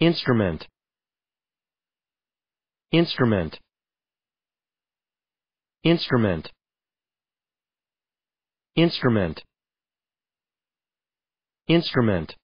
Instrument. Instrument. Instrument. Instrument. Instrument.